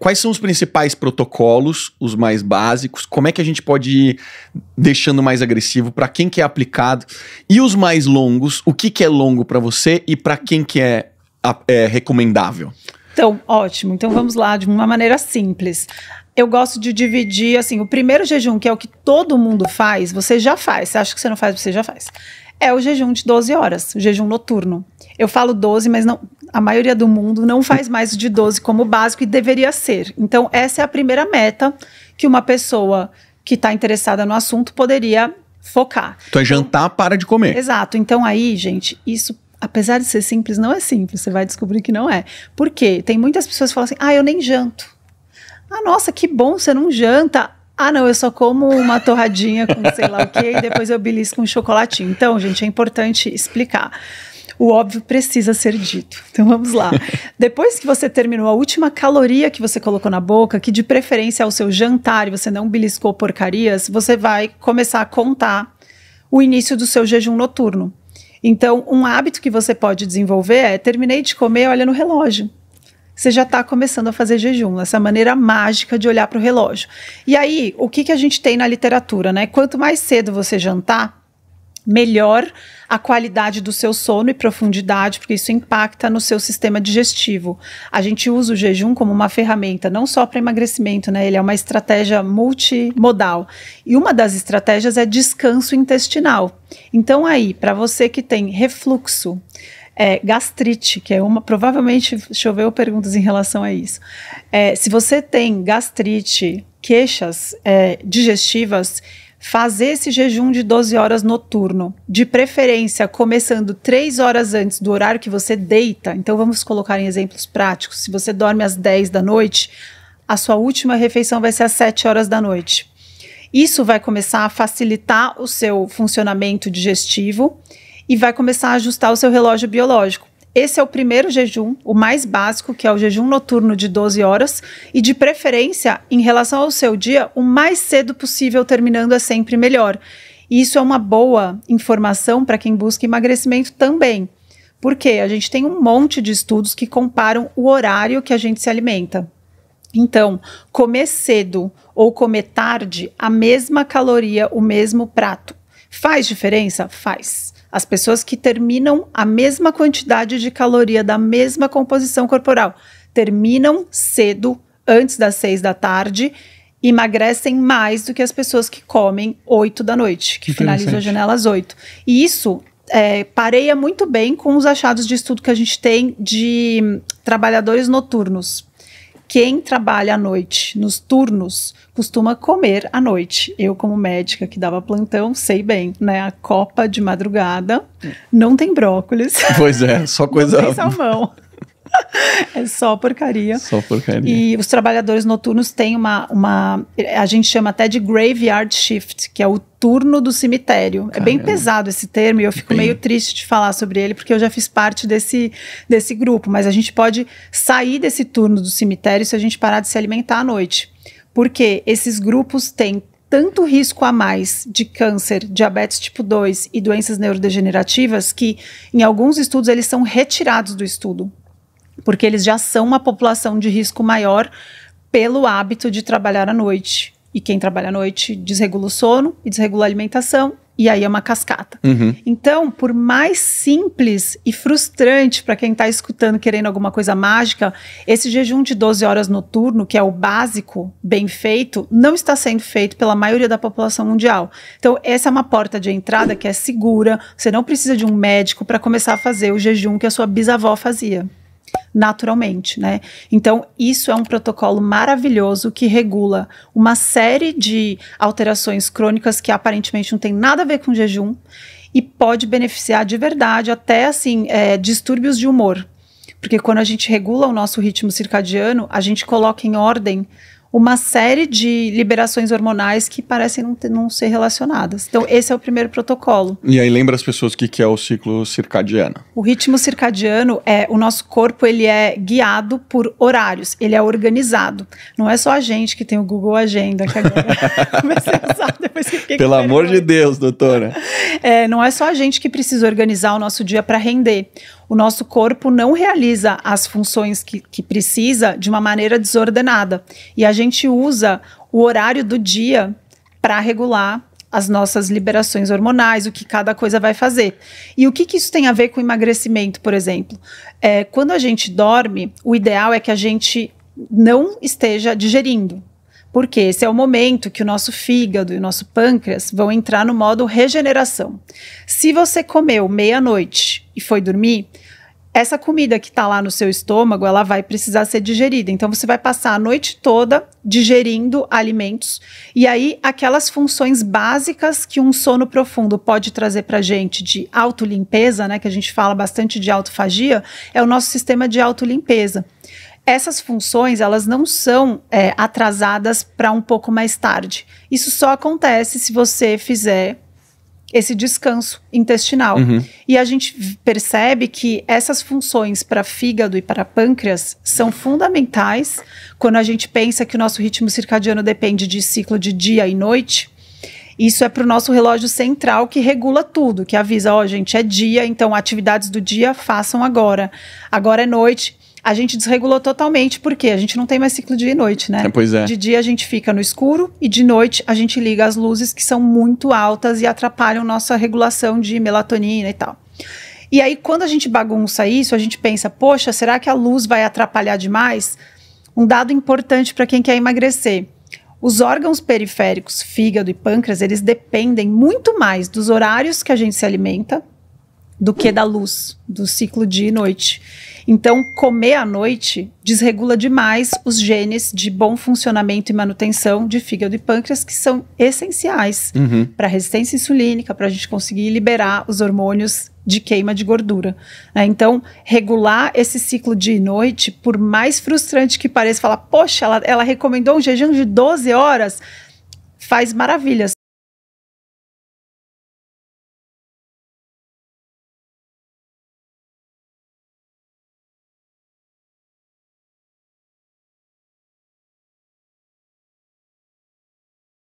Quais são os principais protocolos, os mais básicos? Como é que a gente pode ir deixando mais agressivo para quem que é aplicado? E os mais longos? O que, que é longo para você e para quem que é, é recomendável? Então, ótimo. Então vamos lá de uma maneira simples eu gosto de dividir, assim, o primeiro jejum, que é o que todo mundo faz, você já faz. Você acha que você não faz, você já faz é o jejum de 12 horas, o jejum noturno. Eu falo 12, mas não, a maioria do mundo não faz mais de 12 como básico e deveria ser. Então, essa é a primeira meta que uma pessoa que está interessada no assunto poderia focar. Então, é jantar, para de comer. Exato. Então, aí, gente, isso apesar de ser simples, não é simples. Você vai descobrir que não é. Por quê? Tem muitas pessoas que falam assim: ah, eu nem janto. Ah, nossa, que bom, você não janta. Ah, não, eu só como uma torradinha com sei lá o quê e depois eu belisco um chocolatinho. Então, gente, é importante explicar. O óbvio precisa ser dito. Então vamos lá. Depois que você terminou a última caloria que você colocou na boca, que de preferência é o seu jantar e você não beliscou porcarias, você vai começar a contar o início do seu jejum noturno. Então, um hábito que você pode desenvolver é: terminei de comer, olha no relógio você já está começando a fazer jejum, essa maneira mágica de olhar para o relógio. E aí, o que, que a gente tem na literatura, né? Quanto mais cedo você jantar, melhor a qualidade do seu sono e profundidade, porque isso impacta no seu sistema digestivo. A gente usa o jejum como uma ferramenta, não só para emagrecimento, né? Ele é uma estratégia multimodal. E uma das estratégias é descanso intestinal. Então aí, para você que tem refluxo, é, gastrite, que é uma, provavelmente choveu perguntas em relação a isso. É, se você tem gastrite, queixas é, digestivas, fazer esse jejum de 12 horas noturno, de preferência começando 3 horas antes do horário que você deita. Então vamos colocar em exemplos práticos. Se você dorme às 10 da noite, a sua última refeição vai ser às 7 horas da noite. Isso vai começar a facilitar o seu funcionamento digestivo e vai começar a ajustar o seu relógio biológico. Esse é o primeiro jejum, o mais básico, que é o jejum noturno de 12 horas, e de preferência, em relação ao seu dia, o mais cedo possível, terminando é sempre melhor. E isso é uma boa informação para quem busca emagrecimento também. Porque a gente tem um monte de estudos que comparam o horário que a gente se alimenta. Então, comer cedo ou comer tarde, a mesma caloria, o mesmo prato. Faz diferença? Faz as pessoas que terminam a mesma quantidade de caloria da mesma composição corporal terminam cedo, antes das seis da tarde, emagrecem mais do que as pessoas que comem oito da noite, que finalizam a janela às oito. E isso é, pareia muito bem com os achados de estudo que a gente tem de trabalhadores noturnos quem trabalha à noite nos turnos costuma comer à noite. Eu, como médica que dava plantão, sei bem, né? A copa de madrugada hum. não tem brócolis. Pois é, só coisa. não tem salmão. é só porcaria. Só porcaria. E os trabalhadores noturnos têm uma, uma. A gente chama até de graveyard shift, que é o turno do cemitério. Caramba. É bem pesado esse termo e eu fico bem... meio triste de falar sobre ele, porque eu já fiz parte desse, desse grupo. Mas a gente pode sair desse turno do cemitério se a gente parar de se alimentar à noite. Porque esses grupos têm tanto risco a mais de câncer, diabetes tipo 2 e doenças neurodegenerativas que, em alguns estudos, eles são retirados do estudo porque eles já são uma população de risco maior pelo hábito de trabalhar à noite. E quem trabalha à noite desregula o sono e desregula a alimentação, e aí é uma cascata. Uhum. Então, por mais simples e frustrante para quem está escutando querendo alguma coisa mágica, esse jejum de 12 horas noturno, que é o básico, bem feito, não está sendo feito pela maioria da população mundial. Então, essa é uma porta de entrada que é segura, você não precisa de um médico para começar a fazer o jejum que a sua bisavó fazia naturalmente, né? Então, isso é um protocolo maravilhoso que regula uma série de alterações crônicas que aparentemente não tem nada a ver com jejum e pode beneficiar de verdade até assim é, distúrbios de humor, porque quando a gente regula o nosso ritmo circadiano, a gente coloca em ordem uma série de liberações hormonais que parecem não, ter, não ser relacionadas. Então, esse é o primeiro protocolo. E aí, lembra as pessoas o que, que é o ciclo circadiano? O ritmo circadiano é o nosso corpo, ele é guiado por horários, ele é organizado. Não é só a gente que tem o Google Agenda, que agora comecei a usar depois que fiquei Pelo amor de Deus, doutora. É, não é só a gente que precisa organizar o nosso dia para render o nosso corpo não realiza as funções que, que precisa de uma maneira desordenada. E a gente usa o horário do dia para regular as nossas liberações hormonais, o que cada coisa vai fazer. E o que, que isso tem a ver com emagrecimento, por exemplo? É, quando a gente dorme, o ideal é que a gente não esteja digerindo porque esse é o momento que o nosso fígado e o nosso pâncreas vão entrar no modo regeneração. Se você comeu meia-noite e foi dormir, essa comida que está lá no seu estômago, ela vai precisar ser digerida. Então você vai passar a noite toda digerindo alimentos e aí aquelas funções básicas que um sono profundo pode trazer para gente de autolimpeza, né, que a gente fala bastante de autofagia, é o nosso sistema de autolimpeza essas funções elas não são é, atrasadas para um pouco mais tarde. Isso só acontece se você fizer esse descanso intestinal. Uhum. E a gente percebe que essas funções para fígado e para pâncreas são fundamentais quando a gente pensa que o nosso ritmo circadiano depende de ciclo de dia e noite. Isso é para o nosso relógio central que regula tudo, que avisa, ó, oh, gente, é dia, então atividades do dia façam agora. Agora é noite, a gente desregulou totalmente, porque a gente não tem mais ciclo dia e noite, né? É, pois é. De dia a gente fica no escuro e de noite a gente liga as luzes que são muito altas e atrapalham nossa regulação de melatonina e tal. E aí, quando a gente bagunça isso, a gente pensa, poxa, será que a luz vai atrapalhar demais? Um dado importante para quem quer emagrecer. Os órgãos periféricos, fígado e pâncreas, eles dependem muito mais dos horários que a gente se alimenta do que da luz, do ciclo de noite. Então, comer à noite desregula demais os genes de bom funcionamento e manutenção de fígado e pâncreas, que são essenciais uhum. para resistência insulínica, para a gente conseguir liberar os hormônios de queima de gordura. Né? Então, regular esse ciclo de noite, por mais frustrante que pareça, falar, poxa, ela, ela recomendou um jejum de 12 horas, faz maravilhas.